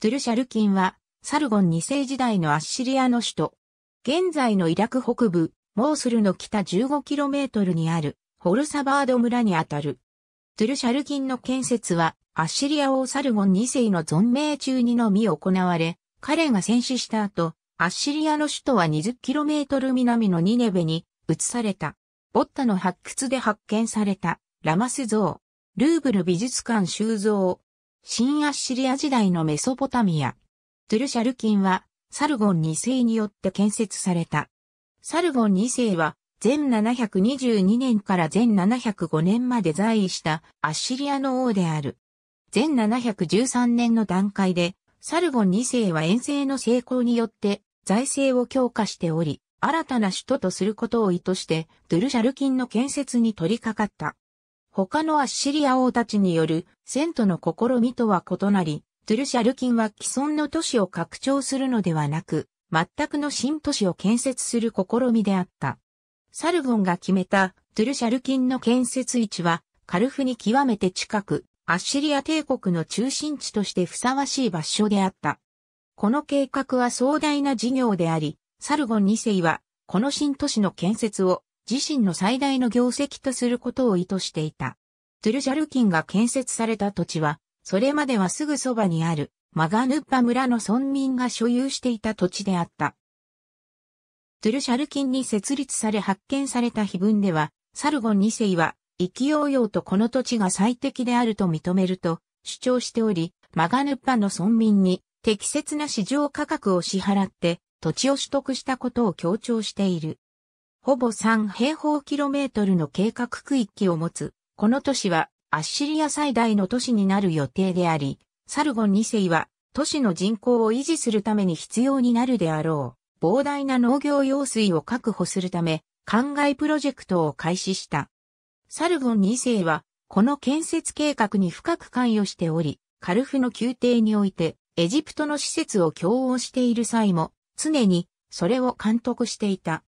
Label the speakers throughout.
Speaker 1: トゥルシャルキンは、サルゴン2世時代のアッシリアの首都。現在のイラク北部、モースルの北 15km にある、ホルサバード村にあたる。トゥルシャルキンの建設は、アッシリア王サルゴン2世の存命中にのみ行われ、彼が戦死した後、アッシリアの首都は 20km 南のニネベに移された。ボッタの発掘で発見された、ラマス像、ルーブル美術館収蔵、新アッシリア時代のメソポタミア。トゥルシャルキンは、サルゴン2世によって建設された。サルゴン2世は、全722年から前705年まで在位したアッシリアの王である。全713年の段階で、サルゴン2世は遠征の成功によって財政を強化しており、新たな首都とすることを意図して、ドゥルシャルキンの建設に取り掛かった。他のアッシリア王たちによる遷都の試みとは異なり、トゥルシャルキンは既存の都市を拡張するのではなく、全くの新都市を建設する試みであった。サルゴンが決めたトゥルシャルキンの建設位置は、カルフに極めて近く、アッシリア帝国の中心地としてふさわしい場所であった。この計画は壮大な事業であり、サルゴン2世は、この新都市の建設を自身の最大の業績とすることを意図していた。トゥルジャルキンが建設された土地は、それまではすぐそばにあるマガヌッパ村の村民が所有していた土地であった。トゥルシャルキンに設立され発見された碑文では、サルゴン2世は、生きようようとこの土地が最適であると認めると主張しており、マガヌッパの村民に適切な市場価格を支払って土地を取得したことを強調している。ほぼ3平方キロメートルの計画区域を持つ、この都市はアッシリア最大の都市になる予定であり、サルゴン2世は都市の人口を維持するために必要になるであろう、膨大な農業用水を確保するため、灌漑プロジェクトを開始した。サルゴン2世は、この建設計画に深く関与しており、カルフの宮廷において、エジプトの施設を共応している際も、常にそれを監督していた。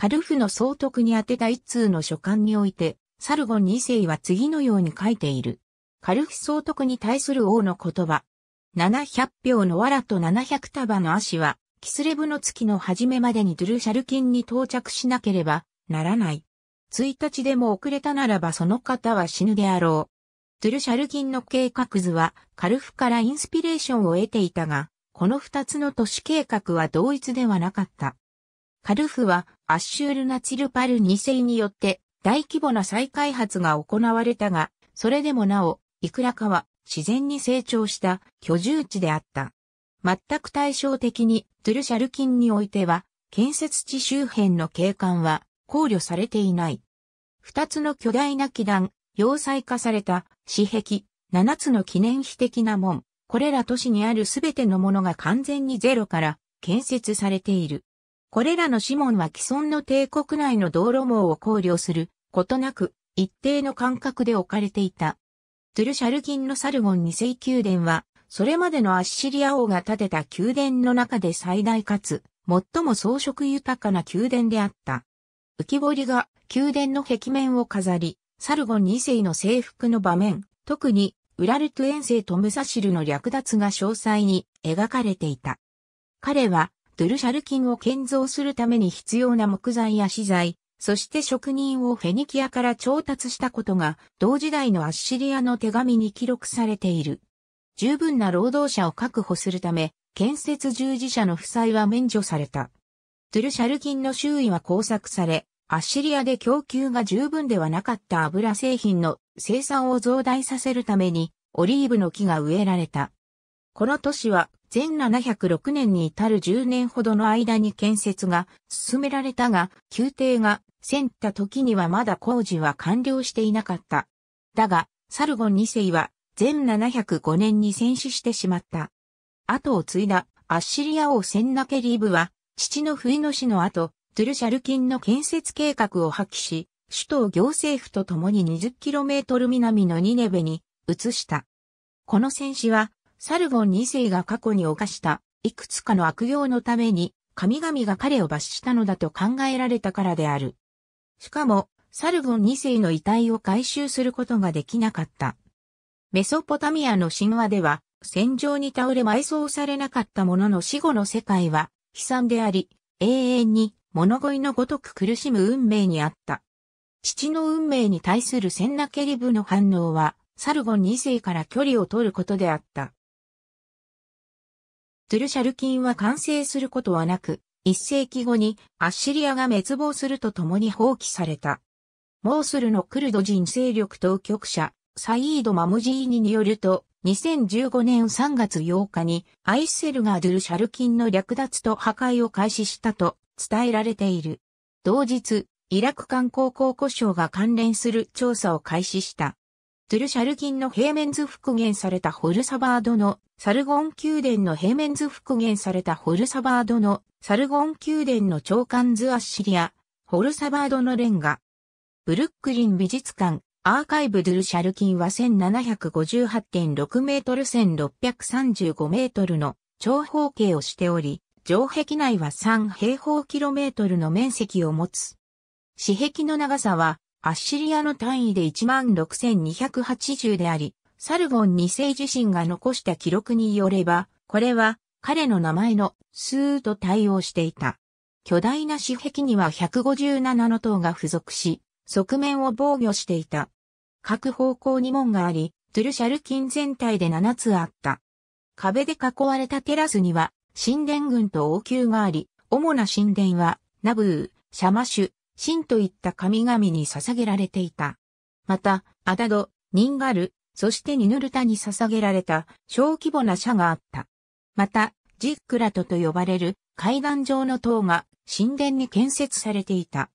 Speaker 1: カルフの総督に宛てた一通の書簡において、サルゴン二世は次のように書いている。カルフ総督に対する王の言葉。700票の藁と700束の足は、キスレブの月の初めまでにドゥルシャルキンに到着しなければならない。1日でも遅れたならばその方は死ぬであろう。ドゥルシャルキンの計画図はカルフからインスピレーションを得ていたが、この二つの都市計画は同一ではなかった。カルフはアッシュールナチルパル2世によって大規模な再開発が行われたが、それでもなお、いくらかは自然に成長した居住地であった。全く対照的にトゥルシャルキンにおいては、建設地周辺の景観は考慮されていない。二つの巨大な基壇、要塞化された紙壁、七つの記念碑的な門、これら都市にあるすべてのものが完全にゼロから建設されている。これらの指紋は既存の帝国内の道路網を考慮することなく一定の間隔で置かれていた。トゥルシャルンのサルゴン2世宮殿は、それまでのアッシリア王が建てた宮殿の中で最大かつ、最も装飾豊かな宮殿であった。浮き彫りが宮殿の壁面を飾り、サルゴン2世の征服の場面、特にウラルトゥ遠征とムサシルの略奪が詳細に描かれていた。彼はトゥルシャルンを建造するために必要な木材や資材、そして職人をフェニキアから調達したことが、同時代のアッシリアの手紙に記録されている。十分な労働者を確保するため、建設従事者の負債は免除された。トゥルシャルンの周囲は工作され、アッシリアで供給が十分ではなかった油製品の生産を増大させるために、オリーブの木が植えられた。この都市は1706年に至る10年ほどの間に建設が進められたが、宮廷が戦った時にはまだ工事は完了していなかった。だが、サルゴン2世は1705年に戦死してしまった。後を継いだアッシリア王センナケリーブは、父の冬の死の後、トゥルシャルキンの建設計画を破棄し、首都を行政府と共に 20km 南のニネベに移した。この戦死はサルゴン2世が過去に犯したいくつかの悪行のために神々が彼を罰したのだと考えられたからである。しかも、サルゴン2世の遺体を回収することができなかった。メソポタミアの神話では、戦場に倒れ埋葬されなかった者の死後の世界は悲惨であり、永遠に物乞いのごとく苦しむ運命にあった。父の運命に対するセンナケリブの反応は、サルゴン2世から距離を取ることであった。トゥルシャルキンは完成することはなく、一世紀後にアッシリアが滅亡するとともに放棄された。モースルのクルド人勢力当局者、サイード・マムジーニによると、2015年3月8日にアイセルがドゥルシャルキンの略奪と破壊を開始したと伝えられている。同日、イラク観光考古省が関連する調査を開始した。トゥルシャルキンの平面図復元されたホルサバードのサルゴン宮殿の平面図復元されたホルサバードのサルゴン宮殿の長官図アッシリア、ホルサバードのレンガ。ブルックリン美術館、アーカイブドゥルシャルキンは1758.6メートル1635メートルの長方形をしており、城壁内は3平方キロメートルの面積を持つ。四壁の長さはアッシリアの単位で16,280であり、サルゴン2世自身が残した記録によれば、これは彼の名前のスーと対応していた。巨大な紙壁には157の塔が付属し、側面を防御していた。各方向に門があり、トゥルシャルキン全体で7つあった。壁で囲われたテラスには、神殿群と王宮があり、主な神殿は、ナブー、シャマシュ、神といった神々に捧げられていた。また、アダド、ニンガル、そしてニヌルタに捧げられた小規模な社があった。また、ジックラトと呼ばれる階段状の塔が神殿に建設されていた。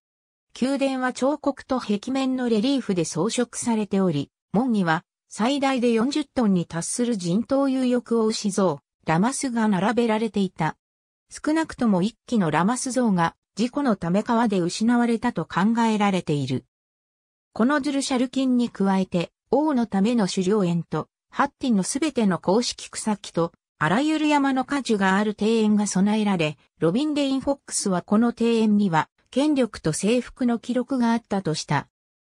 Speaker 1: 宮殿は彫刻と壁面のレリーフで装飾されており、門には最大で40トンに達する人頭有欲を牛像、ラマスが並べられていた。少なくとも一機のラマス像が事故のため川で失われたと考えられている。このズルシャル菌に加えて、王のための狩猟園と、ハッティのすべての公式草木と、あらゆる山の果樹がある庭園が備えられ、ロビン・デイン・フォックスはこの庭園には、権力と征服の記録があったとした。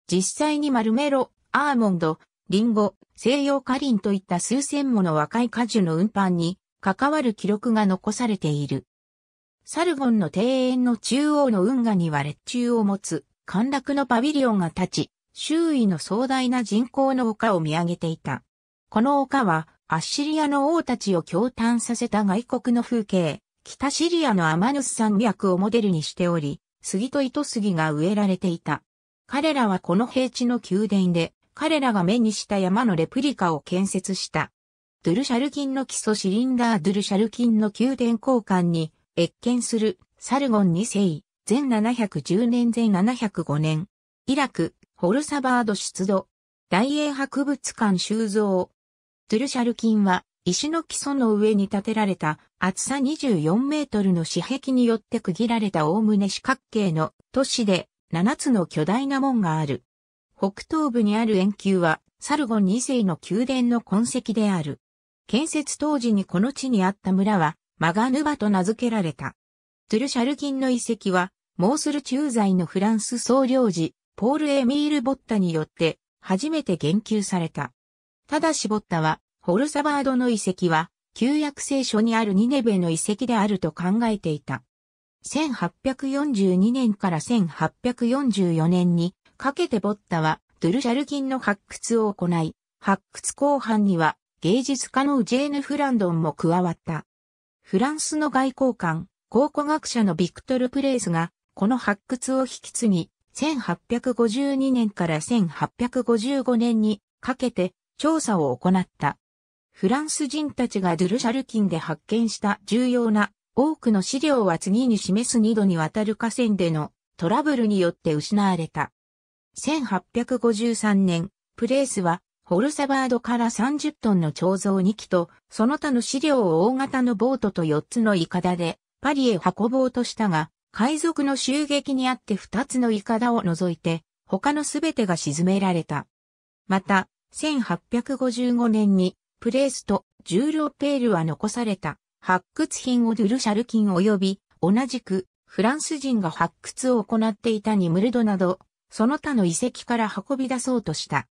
Speaker 1: 実際にマルメロ、アーモンド、リンゴ、西洋カリンといった数千もの若い果樹の運搬に関わる記録が残されている。サルゴンの庭園の中央の運河には列柱を持つ、陥落のパビリオンが立ち、周囲の壮大な人工の丘を見上げていた。この丘は、アッシリアの王たちを驚嘆させた外国の風景、北シリアのアマヌス山脈をモデルにしており、杉と糸杉が植えられていた。彼らはこの平地の宮殿で、彼らが目にした山のレプリカを建設した。ドゥルシャルキンの基礎シリンダードゥルシャルキンの宮殿交換に越見する、サルゴン2世、全710年前705年、イラク、ホルサバード出土、大英博物館収蔵、トゥルシャル金は、石の基礎の上に建てられた厚さ24メートルの四壁によって区切られたおおむね四角形の都市で7つの巨大な門がある。北東部にある円球はサルゴン2世の宮殿の痕跡である。建設当時にこの地にあった村はマガヌバと名付けられた。トゥルシャルキンの遺跡は、モースル駐在のフランス総領事、ポール・エミール・ボッタによって、初めて言及された。ただしボッタは、ホルサバードの遺跡は、旧約聖書にあるニネベの遺跡であると考えていた。1842年から1844年にかけてボッタはドゥルシャルキンの発掘を行い、発掘後半には芸術家のジェーヌ・フランドンも加わった。フランスの外交官、考古学者のビクトル・プレイスが、この発掘を引き継ぎ、1852年から1855年にかけて調査を行った。フランス人たちがドゥルシャルキンで発見した重要な多くの資料は次に示す2度にわたる河川でのトラブルによって失われた。1853年、プレイスはホルサバードから30トンの彫像2機と、その他の資料を大型のボートと4つのイカダで、パリへ運ぼうとしたが、海賊の襲撃にあって2つのイカダを除いて、他のすべてが沈められた。また、1855年に、プレースとジュール・オペールは残された、発掘品をドゥルシャルキン及び、同じく、フランス人が発掘を行っていたニムルドなど、その他の遺跡から運び出そうとした。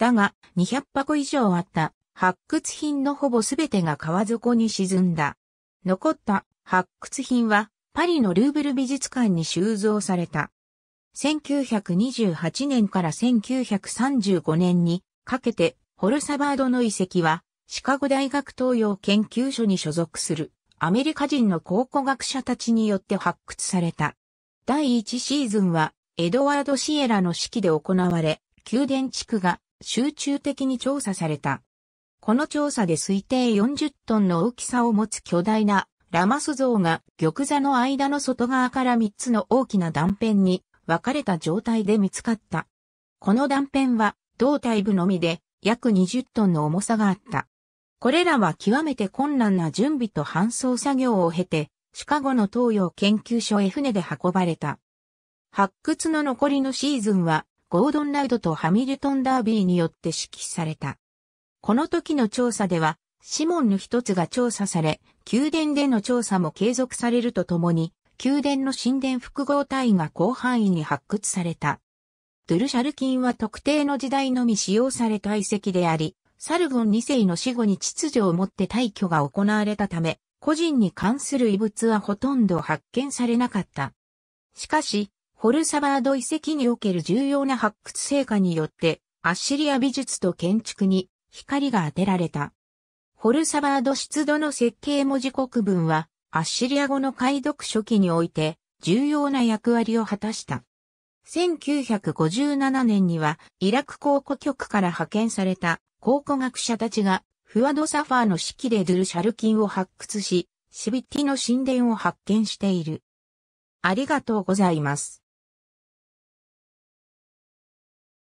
Speaker 1: だが、200箱以上あった発掘品のほぼすべてが川底に沈んだ。残った発掘品はパリのルーブル美術館に収蔵された。1928年から1935年にかけてホルサバードの遺跡はシカゴ大学東洋研究所に所属するアメリカ人の考古学者たちによって発掘された。第1シーズンはエドワード・シエラの指揮で行われ、宮殿地区が集中的に調査された。この調査で推定40トンの大きさを持つ巨大なラマス像が玉座の間の外側から3つの大きな断片に分かれた状態で見つかった。この断片は胴体部のみで約20トンの重さがあった。これらは極めて困難な準備と搬送作業を経て、シカゴの東洋研究所へ船で運ばれた。発掘の残りのシーズンはゴードン・ライドとハミルトン・ダービーによって指揮された。この時の調査では、シモンの一つが調査され、宮殿での調査も継続されるとともに、宮殿の神殿複合体が広範囲に発掘された。ドゥルシャルキンは特定の時代のみ使用された遺跡であり、サルゴン2世の死後に秩序をもって退去が行われたため、個人に関する遺物はほとんど発見されなかった。しかし、ホルサバード遺跡における重要な発掘成果によって、アッシリア美術と建築に光が当てられた。ホルサバード出土の設計文字国文は、アッシリア語の解読初期において、重要な役割を果たした。1957年には、イラク考古局から派遣された考古学者たちが、フワド・サファーの式でドゥル・シャルキンを発掘し、シビッティの神殿を発見している。ありがとうございます。